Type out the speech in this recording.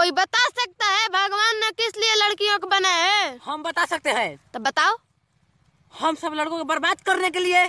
कोई बता सकता है भगवान ने किस लिए लड़कियों को बनाया है हम बता सकते हैं तो बताओ हम सब लड़कों को बर्बाद करने के लिए